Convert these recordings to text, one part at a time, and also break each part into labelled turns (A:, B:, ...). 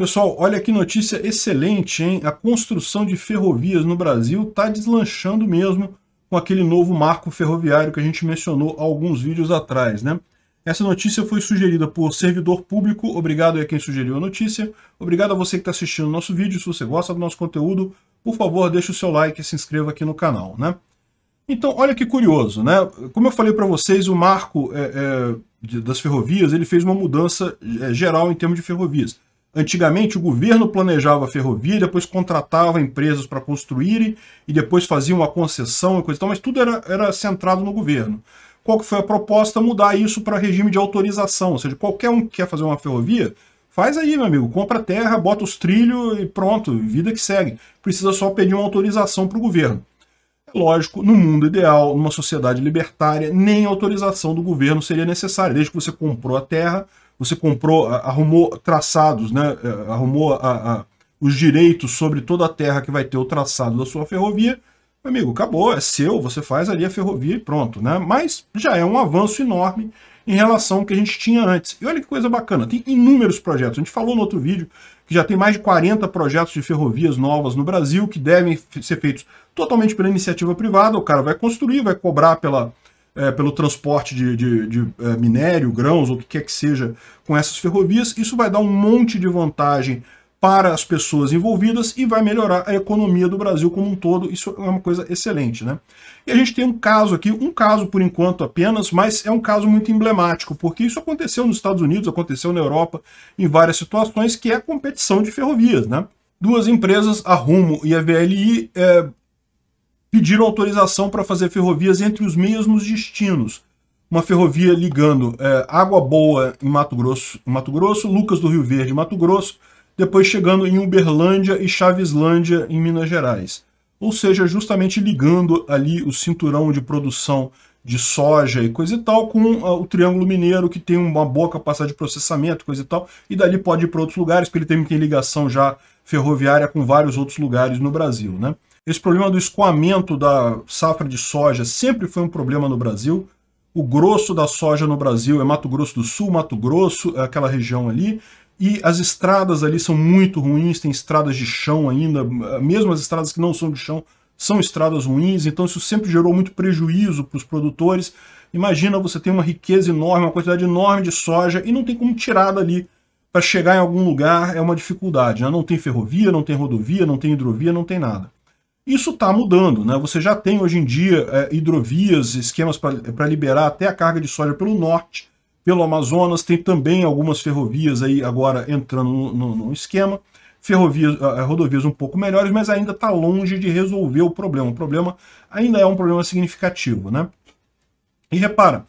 A: Pessoal, olha que notícia excelente, hein? A construção de ferrovias no Brasil está deslanchando mesmo com aquele novo marco ferroviário que a gente mencionou alguns vídeos atrás, né? Essa notícia foi sugerida por servidor público, obrigado a quem sugeriu a notícia, obrigado a você que está assistindo o nosso vídeo, se você gosta do nosso conteúdo, por favor, deixe o seu like e se inscreva aqui no canal, né? Então, olha que curioso, né? Como eu falei para vocês, o marco é, é, das ferrovias, ele fez uma mudança é, geral em termos de ferrovias. Antigamente, o governo planejava a ferrovia, depois contratava empresas para construírem e depois fazia uma concessão e coisa e tal, mas tudo era, era centrado no governo. Qual que foi a proposta? Mudar isso para regime de autorização, ou seja, qualquer um que quer fazer uma ferrovia, faz aí, meu amigo, compra terra, bota os trilhos e pronto, vida que segue. Precisa só pedir uma autorização para o governo. É lógico, no mundo ideal, numa sociedade libertária, nem autorização do governo seria necessária, desde que você comprou a terra, você comprou, arrumou traçados, né? É, arrumou a, a, os direitos sobre toda a terra que vai ter o traçado da sua ferrovia, amigo, acabou, é seu, você faz ali a ferrovia e pronto, né? Mas já é um avanço enorme em relação ao que a gente tinha antes. E olha que coisa bacana, tem inúmeros projetos. A gente falou no outro vídeo que já tem mais de 40 projetos de ferrovias novas no Brasil que devem ser feitos totalmente pela iniciativa privada. O cara vai construir, vai cobrar pela, é, pelo transporte de, de, de é, minério, grãos, ou o que quer que seja, com essas ferrovias, isso vai dar um monte de vantagem para as pessoas envolvidas e vai melhorar a economia do Brasil como um todo. Isso é uma coisa excelente, né? E a gente tem um caso aqui, um caso por enquanto apenas, mas é um caso muito emblemático, porque isso aconteceu nos Estados Unidos, aconteceu na Europa, em várias situações, que é a competição de ferrovias, né? Duas empresas, a Rumo e a VLI, é, pediram autorização para fazer ferrovias entre os mesmos destinos. Uma ferrovia ligando é, Água Boa em Mato Grosso, em Mato Grosso, Lucas do Rio Verde, Mato Grosso, depois chegando em Uberlândia e Chaveslândia, em Minas Gerais. Ou seja, justamente ligando ali o cinturão de produção de soja e coisa e tal, com uh, o Triângulo Mineiro, que tem uma boa capacidade de processamento, coisa e tal, e dali pode ir para outros lugares, porque ele também tem ligação já ferroviária com vários outros lugares no Brasil, né? Esse problema do escoamento da safra de soja sempre foi um problema no Brasil. O grosso da soja no Brasil é Mato Grosso do Sul, Mato Grosso, é aquela região ali. E as estradas ali são muito ruins, tem estradas de chão ainda, mesmo as estradas que não são de chão são estradas ruins, então isso sempre gerou muito prejuízo para os produtores. Imagina você tem uma riqueza enorme, uma quantidade enorme de soja e não tem como tirar dali para chegar em algum lugar é uma dificuldade. Né? Não tem ferrovia, não tem rodovia, não tem hidrovia, não tem nada. Isso está mudando, né? Você já tem hoje em dia é, hidrovias, esquemas para liberar até a carga de soja pelo norte, pelo Amazonas, tem também algumas ferrovias aí agora entrando no, no esquema, ferrovias, eh, eh, rodovias um pouco melhores, mas ainda está longe de resolver o problema. O problema ainda é um problema significativo, né? E repara,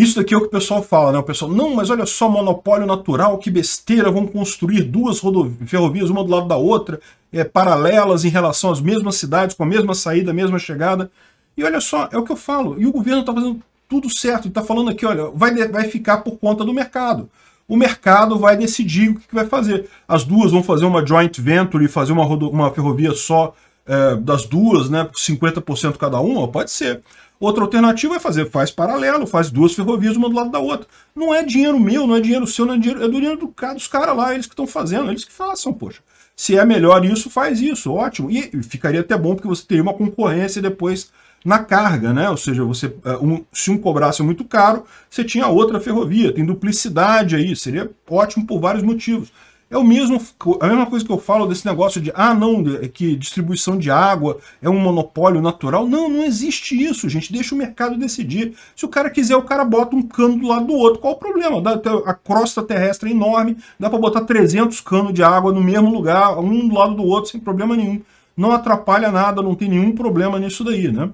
A: isso daqui é o que o pessoal fala, né? O pessoal, não, mas olha só, monopólio natural, que besteira, vão construir duas ferrovias, uma do lado da outra, é, paralelas em relação às mesmas cidades, com a mesma saída, a mesma chegada. E olha só, é o que eu falo. E o governo está fazendo tudo certo, está falando aqui, olha, vai, vai ficar por conta do mercado. O mercado vai decidir o que, que vai fazer. As duas vão fazer uma joint venture e fazer uma, uma ferrovia só é, das duas, né? 50% cada uma? Pode ser. Outra alternativa é fazer, faz paralelo, faz duas ferrovias uma do lado da outra. Não é dinheiro meu, não é dinheiro seu, não é dinheiro, é do dinheiro do, dos caras lá, eles que estão fazendo, eles que façam, poxa. Se é melhor isso, faz isso, ótimo. E ficaria até bom porque você teria uma concorrência depois na carga, né? Ou seja, você, eh, um, se um cobrasse muito caro, você tinha outra ferrovia, tem duplicidade aí, seria ótimo por vários motivos. É o mesmo, a mesma coisa que eu falo desse negócio de, ah, não, é que distribuição de água é um monopólio natural. Não, não existe isso, gente. Deixa o mercado decidir. Se o cara quiser, o cara bota um cano do lado do outro. Qual o problema? A crosta terrestre é enorme, dá para botar 300 canos de água no mesmo lugar, um do lado do outro, sem problema nenhum. Não atrapalha nada, não tem nenhum problema nisso daí, né?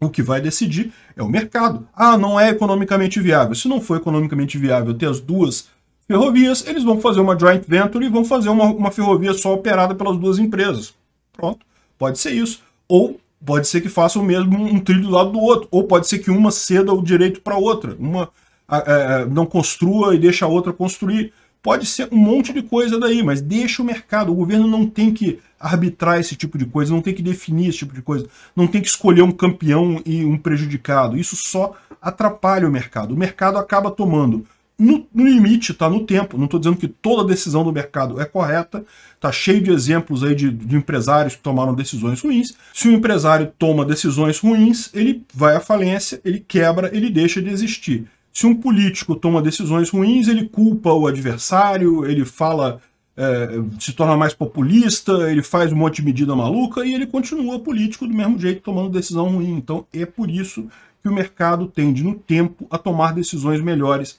A: O que vai decidir é o mercado. Ah, não é economicamente viável. Se não for economicamente viável ter as duas ferrovias, eles vão fazer uma joint venture e vão fazer uma, uma ferrovia só operada pelas duas empresas. Pronto, pode ser isso. Ou pode ser que façam mesmo um trilho do lado do outro, ou pode ser que uma ceda o direito para outra, uma é, é, não construa e deixa a outra construir. Pode ser um monte de coisa daí, mas deixa o mercado. O governo não tem que arbitrar esse tipo de coisa, não tem que definir esse tipo de coisa, não tem que escolher um campeão e um prejudicado. Isso só atrapalha o mercado. O mercado acaba tomando no, no limite, tá no tempo. Não estou dizendo que toda decisão do mercado é correta, tá cheio de exemplos aí de, de empresários que tomaram decisões ruins. Se o empresário toma decisões ruins, ele vai à falência, ele quebra, ele deixa de existir. Se um político toma decisões ruins, ele culpa o adversário, ele fala é, se torna mais populista, ele faz um monte de medida maluca e ele continua político do mesmo jeito, tomando decisão ruim. Então é por isso que o mercado tende, no tempo, a tomar decisões melhores